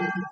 Thank you.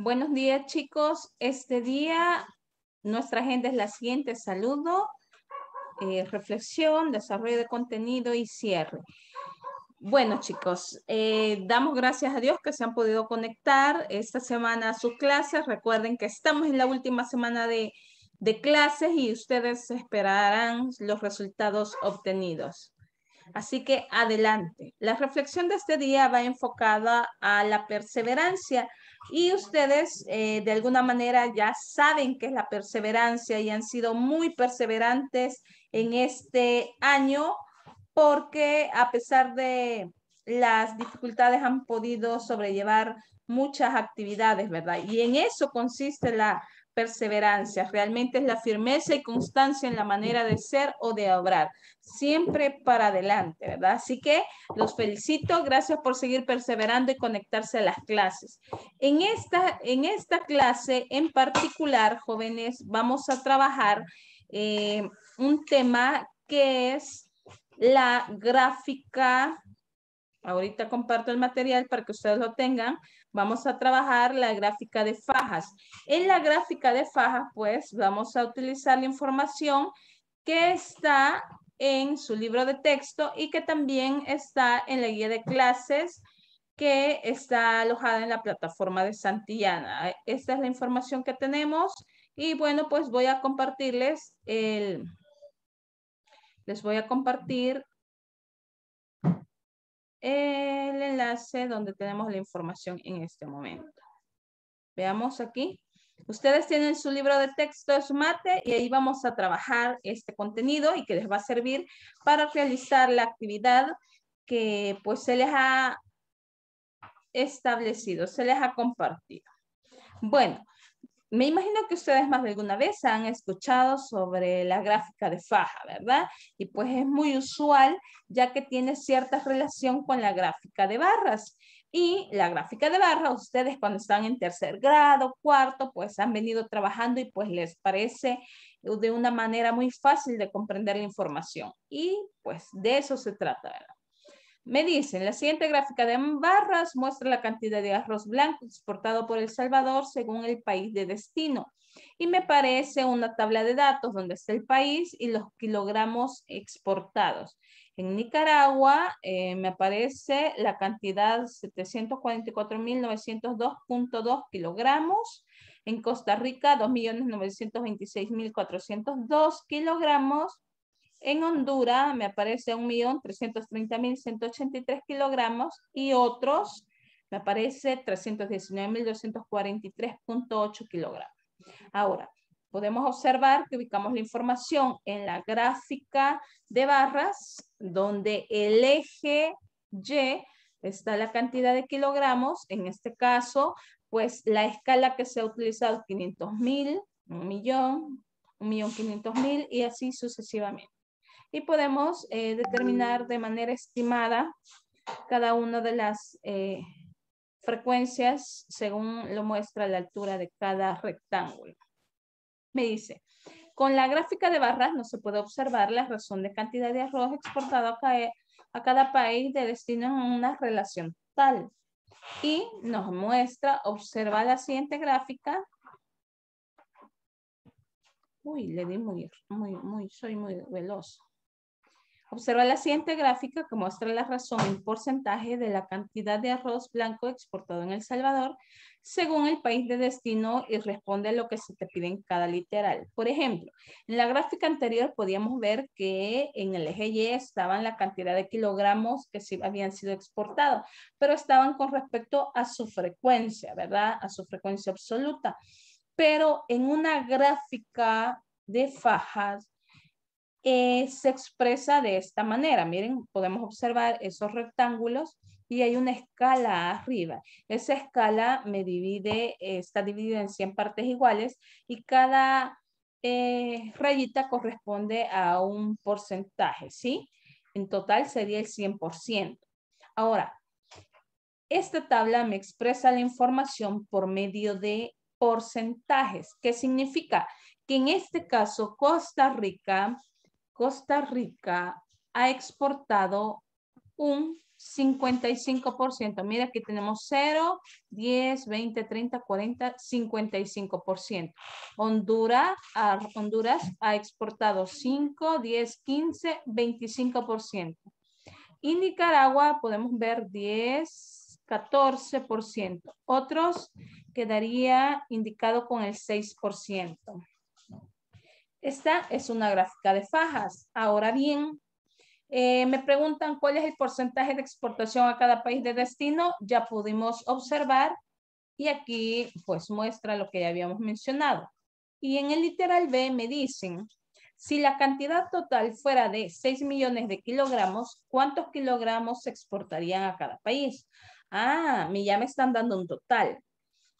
Buenos días, chicos. Este día nuestra agenda es la siguiente. Saludo, eh, reflexión, desarrollo de contenido y cierre. Bueno, chicos, eh, damos gracias a Dios que se han podido conectar esta semana a sus clases. Recuerden que estamos en la última semana de, de clases y ustedes esperarán los resultados obtenidos. Así que adelante. La reflexión de este día va enfocada a la perseverancia y ustedes eh, de alguna manera ya saben que es la perseverancia y han sido muy perseverantes en este año porque a pesar de las dificultades han podido sobrellevar muchas actividades, ¿verdad? Y en eso consiste la perseverancia, realmente es la firmeza y constancia en la manera de ser o de obrar, siempre para adelante, ¿verdad? Así que los felicito, gracias por seguir perseverando y conectarse a las clases. En esta, en esta clase en particular, jóvenes, vamos a trabajar eh, un tema que es la gráfica. Ahorita comparto el material para que ustedes lo tengan Vamos a trabajar la gráfica de fajas. En la gráfica de fajas, pues, vamos a utilizar la información que está en su libro de texto y que también está en la guía de clases que está alojada en la plataforma de Santillana. Esta es la información que tenemos y bueno, pues voy a compartirles el... Les voy a compartir el enlace donde tenemos la información en este momento. Veamos aquí. Ustedes tienen su libro de texto mate y ahí vamos a trabajar este contenido y que les va a servir para realizar la actividad que pues se les ha establecido, se les ha compartido. Bueno, me imagino que ustedes más de alguna vez han escuchado sobre la gráfica de faja, ¿verdad? Y pues es muy usual ya que tiene cierta relación con la gráfica de barras. Y la gráfica de barras, ustedes cuando están en tercer grado, cuarto, pues han venido trabajando y pues les parece de una manera muy fácil de comprender la información. Y pues de eso se trata, ¿verdad? Me dicen, la siguiente gráfica de barras muestra la cantidad de arroz blanco exportado por El Salvador según el país de destino. Y me parece una tabla de datos donde está el país y los kilogramos exportados. En Nicaragua eh, me aparece la cantidad 744.902.2 kilogramos. En Costa Rica 2.926.402 kilogramos en Honduras me aparece 1.330.183 kilogramos y otros me aparece 319.243.8 kilogramos. Ahora, podemos observar que ubicamos la información en la gráfica de barras, donde el eje Y está la cantidad de kilogramos, en este caso, pues la escala que se ha utilizado 500.000, mil, un y así sucesivamente y podemos eh, determinar de manera estimada cada una de las eh, frecuencias según lo muestra la altura de cada rectángulo. Me dice, con la gráfica de barras no se puede observar la razón de cantidad de arroz exportado a, a cada país de destino en una relación tal. Y nos muestra, observa la siguiente gráfica Uy, le di muy, muy, muy, soy muy veloz. Observa la siguiente gráfica que muestra la razón en porcentaje de la cantidad de arroz blanco exportado en El Salvador según el país de destino y responde a lo que se te pide en cada literal. Por ejemplo, en la gráfica anterior podíamos ver que en el eje Y estaban la cantidad de kilogramos que habían sido exportados, pero estaban con respecto a su frecuencia, ¿verdad? A su frecuencia absoluta. Pero en una gráfica de fajas, eh, se expresa de esta manera. Miren, podemos observar esos rectángulos y hay una escala arriba. Esa escala me divide, eh, está dividida en 100 partes iguales y cada eh, rayita corresponde a un porcentaje, ¿sí? En total sería el 100%. Ahora, esta tabla me expresa la información por medio de porcentajes. ¿Qué significa? Que en este caso Costa Rica Costa Rica ha exportado un 55%. Mira, que tenemos 0, 10, 20, 30, 40, 55%. Honduras, Honduras ha exportado 5, 10, 15, 25%. Y Nicaragua podemos ver 10, 14%. Otros quedaría indicado con el 6%. Esta es una gráfica de fajas. Ahora bien, eh, me preguntan cuál es el porcentaje de exportación a cada país de destino. Ya pudimos observar y aquí pues muestra lo que ya habíamos mencionado. Y en el literal B me dicen, si la cantidad total fuera de 6 millones de kilogramos, ¿cuántos kilogramos se exportarían a cada país? Ah, ya me están dando un total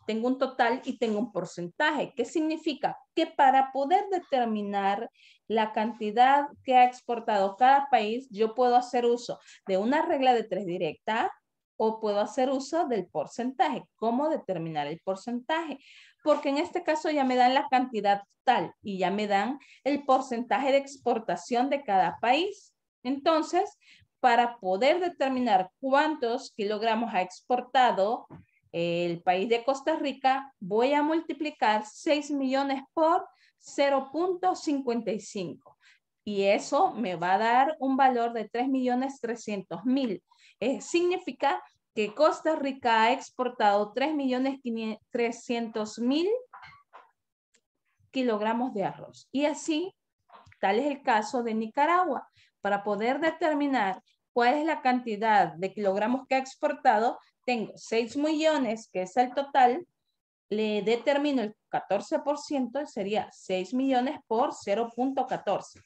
tengo un total y tengo un porcentaje. ¿Qué significa? Que para poder determinar la cantidad que ha exportado cada país, yo puedo hacer uso de una regla de tres directa o puedo hacer uso del porcentaje. ¿Cómo determinar el porcentaje? Porque en este caso ya me dan la cantidad total y ya me dan el porcentaje de exportación de cada país. Entonces, para poder determinar cuántos kilogramos ha exportado el país de Costa Rica, voy a multiplicar 6 millones por 0.55. Y eso me va a dar un valor de 3 millones 300 mil. Eh, significa que Costa Rica ha exportado 3 millones 300 mil kilogramos de arroz. Y así, tal es el caso de Nicaragua. Para poder determinar cuál es la cantidad de kilogramos que ha exportado, tengo 6 millones, que es el total, le determino el 14%, sería 6 millones por 0.14.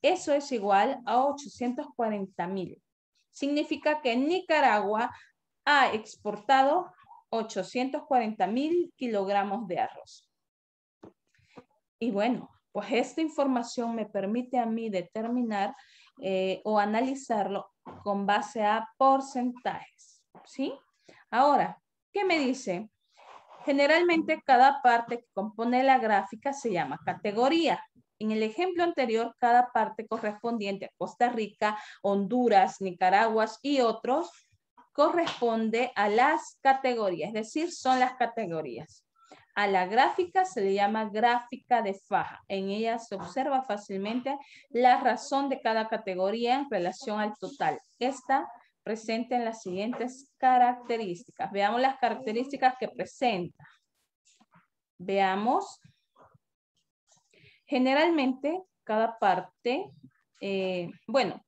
Eso es igual a 840.000. mil. Significa que Nicaragua ha exportado 840 mil kilogramos de arroz. Y bueno, pues esta información me permite a mí determinar eh, o analizarlo con base a porcentajes, ¿sí? Ahora, ¿qué me dice? Generalmente cada parte que compone la gráfica se llama categoría. En el ejemplo anterior, cada parte correspondiente a Costa Rica, Honduras, Nicaragua y otros corresponde a las categorías, es decir, son las categorías. A la gráfica se le llama gráfica de faja. En ella se observa fácilmente la razón de cada categoría en relación al total. Esta presenten las siguientes características. Veamos las características que presenta. Veamos. Generalmente, cada parte, eh, bueno,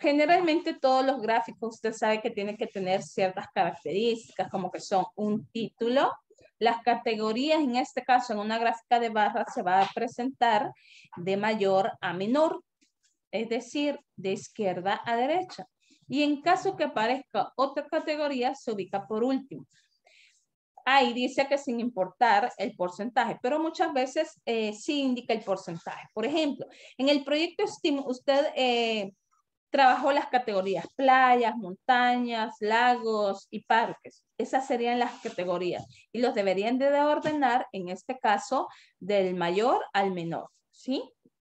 generalmente todos los gráficos, usted sabe que tiene que tener ciertas características, como que son un título, las categorías, en este caso, en una gráfica de barras se va a presentar de mayor a menor, es decir, de izquierda a derecha y en caso que aparezca otra categoría se ubica por último. Ahí dice que sin importar el porcentaje, pero muchas veces eh, sí indica el porcentaje. Por ejemplo, en el proyecto STEAM usted eh, trabajó las categorías playas, montañas, lagos y parques. Esas serían las categorías y los deberían de ordenar, en este caso, del mayor al menor, ¿sí?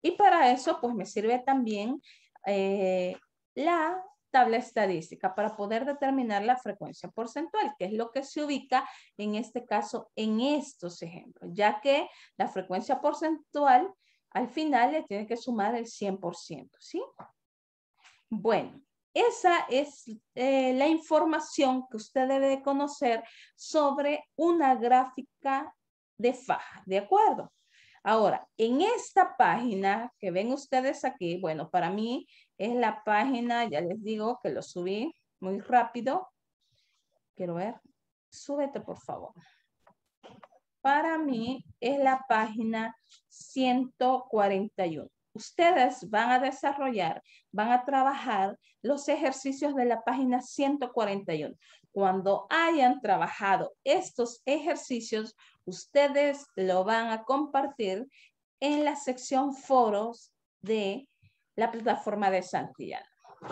Y para eso, pues me sirve también eh, la tabla estadística para poder determinar la frecuencia porcentual, que es lo que se ubica en este caso en estos ejemplos, ya que la frecuencia porcentual al final le tiene que sumar el 100%, ¿sí? Bueno, esa es eh, la información que usted debe conocer sobre una gráfica de faja, ¿de acuerdo? Ahora, en esta página que ven ustedes aquí, bueno, para mí es la página, ya les digo que lo subí muy rápido. Quiero ver. Súbete, por favor. Para mí es la página 141. Ustedes van a desarrollar, van a trabajar los ejercicios de la página 141. Cuando hayan trabajado estos ejercicios, ustedes lo van a compartir en la sección foros de la plataforma de Santillana.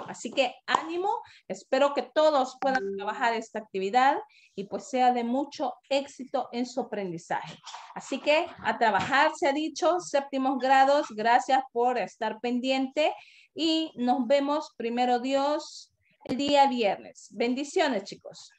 Así que ánimo, espero que todos puedan trabajar esta actividad y pues sea de mucho éxito en su aprendizaje. Así que a trabajar, se ha dicho, séptimos grados, gracias por estar pendiente y nos vemos primero Dios el día viernes. Bendiciones chicos.